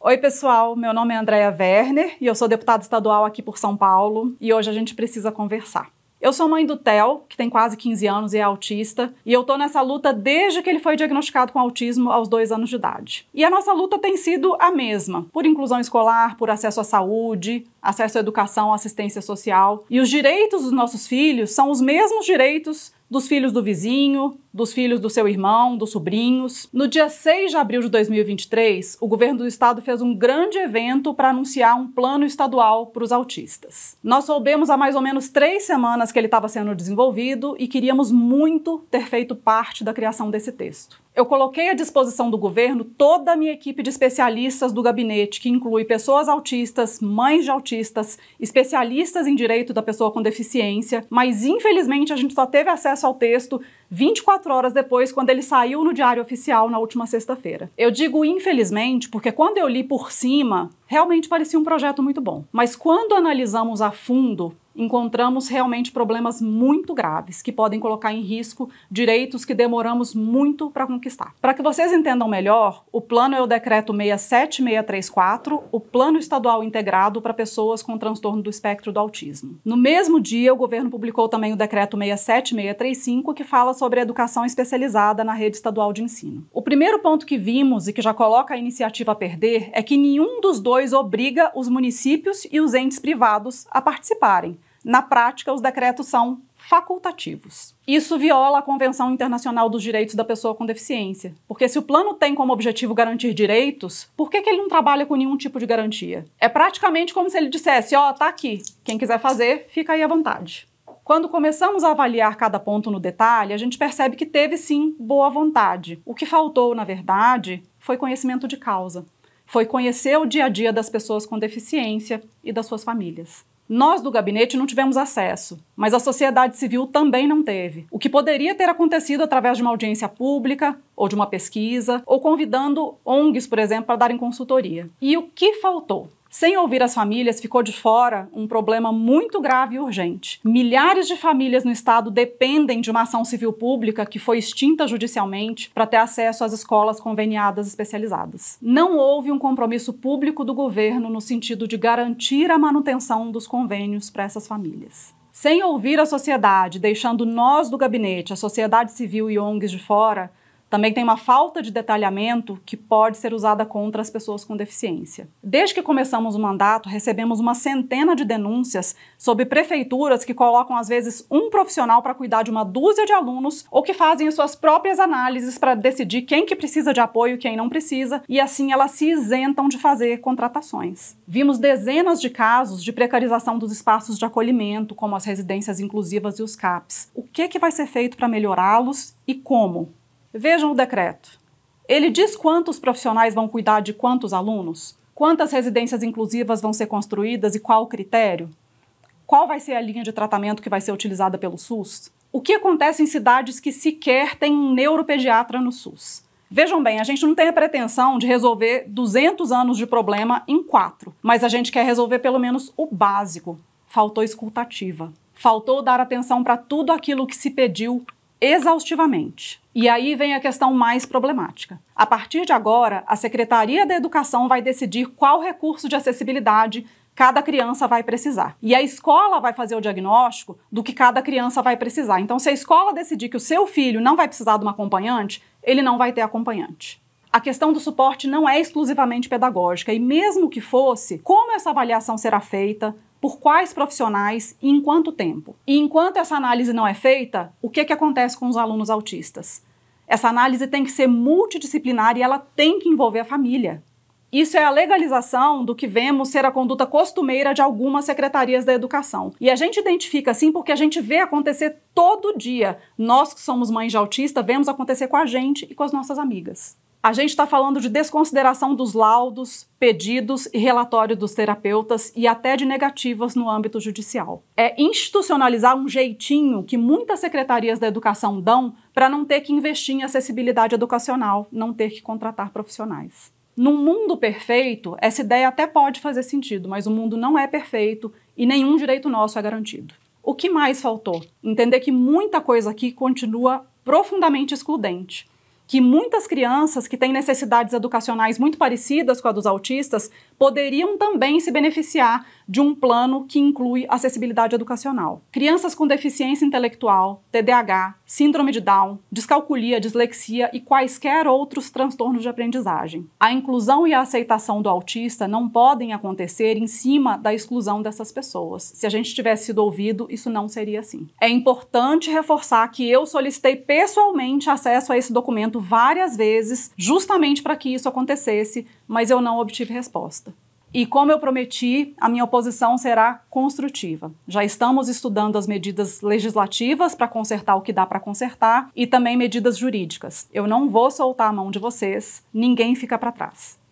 Oi, pessoal. Meu nome é Andréa Werner e eu sou deputada estadual aqui por São Paulo e hoje a gente precisa conversar. Eu sou mãe do Theo, que tem quase 15 anos e é autista, e eu tô nessa luta desde que ele foi diagnosticado com autismo aos dois anos de idade. E a nossa luta tem sido a mesma: por inclusão escolar, por acesso à saúde, acesso à educação, assistência social. E os direitos dos nossos filhos são os mesmos direitos dos filhos do vizinho, dos filhos do seu irmão, dos sobrinhos. No dia 6 de abril de 2023, o governo do estado fez um grande evento para anunciar um plano estadual para os autistas. Nós soubemos há mais ou menos três semanas que ele estava sendo desenvolvido e queríamos muito ter feito parte da criação desse texto. Eu coloquei à disposição do governo toda a minha equipe de especialistas do gabinete, que inclui pessoas autistas, mães de autistas, especialistas em direito da pessoa com deficiência, mas infelizmente a gente só teve acesso ao texto 24 horas depois, quando ele saiu no Diário Oficial na última sexta-feira. Eu digo infelizmente, porque quando eu li por cima, realmente parecia um projeto muito bom. Mas quando analisamos a fundo, encontramos realmente problemas muito graves que podem colocar em risco direitos que demoramos muito para conquistar. Para que vocês entendam melhor, o plano é o decreto 67634, o Plano Estadual Integrado para Pessoas com Transtorno do Espectro do Autismo. No mesmo dia, o governo publicou também o decreto 67635, que fala sobre a educação especializada na rede estadual de ensino. O primeiro ponto que vimos e que já coloca a iniciativa a perder é que nenhum dos dois obriga os municípios e os entes privados a participarem. Na prática, os decretos são facultativos. Isso viola a Convenção Internacional dos Direitos da Pessoa com Deficiência, porque se o plano tem como objetivo garantir direitos, por que, que ele não trabalha com nenhum tipo de garantia? É praticamente como se ele dissesse: ó, oh, tá aqui, quem quiser fazer, fica aí à vontade. Quando começamos a avaliar cada ponto no detalhe, a gente percebe que teve sim boa vontade. O que faltou, na verdade, foi conhecimento de causa. Foi conhecer o dia a dia das pessoas com deficiência e das suas famílias. Nós do gabinete não tivemos acesso, mas a sociedade civil também não teve. O que poderia ter acontecido através de uma audiência pública, ou de uma pesquisa, ou convidando ONGs, por exemplo, para darem consultoria. E o que faltou? Sem ouvir as famílias, ficou de fora um problema muito grave e urgente. Milhares de famílias no estado dependem de uma ação civil pública que foi extinta judicialmente para ter acesso às escolas conveniadas especializadas. Não houve um compromisso público do governo no sentido de garantir a manutenção dos convênios para essas famílias. Sem ouvir a sociedade, deixando nós do gabinete, a sociedade civil e ONGs de fora, também tem uma falta de detalhamento que pode ser usada contra as pessoas com deficiência. Desde que começamos o mandato, recebemos uma centena de denúncias sobre prefeituras que colocam, às vezes, um profissional para cuidar de uma dúzia de alunos ou que fazem as suas próprias análises para decidir quem que precisa de apoio e quem não precisa, e assim elas se isentam de fazer contratações. Vimos dezenas de casos de precarização dos espaços de acolhimento, como as residências inclusivas e os CAPs. O que, que vai ser feito para melhorá-los e como? Vejam o decreto. Ele diz quantos profissionais vão cuidar de quantos alunos, quantas residências inclusivas vão ser construídas e qual o critério, qual vai ser a linha de tratamento que vai ser utilizada pelo SUS, o que acontece em cidades que sequer têm um neuropediatra no SUS. Vejam bem, a gente não tem a pretensão de resolver 200 anos de problema em quatro, mas a gente quer resolver pelo menos o básico. Faltou escutativa. Faltou dar atenção para tudo aquilo que se pediu exaustivamente. E aí vem a questão mais problemática. A partir de agora, a Secretaria da Educação vai decidir qual recurso de acessibilidade cada criança vai precisar. E a escola vai fazer o diagnóstico do que cada criança vai precisar. Então, se a escola decidir que o seu filho não vai precisar de uma acompanhante, ele não vai ter acompanhante. A questão do suporte não é exclusivamente pedagógica, e mesmo que fosse, como essa avaliação será feita, por quais profissionais e em quanto tempo. E enquanto essa análise não é feita, o que, que acontece com os alunos autistas? Essa análise tem que ser multidisciplinar e ela tem que envolver a família. Isso é a legalização do que vemos ser a conduta costumeira de algumas secretarias da educação. E a gente identifica assim porque a gente vê acontecer todo dia. Nós que somos mães de autista, vemos acontecer com a gente e com as nossas amigas. A gente está falando de desconsideração dos laudos, pedidos e relatório dos terapeutas e até de negativas no âmbito judicial. É institucionalizar um jeitinho que muitas secretarias da educação dão para não ter que investir em acessibilidade educacional, não ter que contratar profissionais. Num mundo perfeito, essa ideia até pode fazer sentido, mas o mundo não é perfeito e nenhum direito nosso é garantido. O que mais faltou? Entender que muita coisa aqui continua profundamente excludente que muitas crianças que têm necessidades educacionais muito parecidas com a dos autistas poderiam também se beneficiar de um plano que inclui acessibilidade educacional. Crianças com deficiência intelectual, TDAH, síndrome de Down, descalculia, dislexia e quaisquer outros transtornos de aprendizagem. A inclusão e a aceitação do autista não podem acontecer em cima da exclusão dessas pessoas. Se a gente tivesse sido ouvido, isso não seria assim. É importante reforçar que eu solicitei pessoalmente acesso a esse documento várias vezes, justamente para que isso acontecesse, mas eu não obtive resposta. E como eu prometi, a minha oposição será construtiva. Já estamos estudando as medidas legislativas para consertar o que dá para consertar e também medidas jurídicas. Eu não vou soltar a mão de vocês, ninguém fica para trás.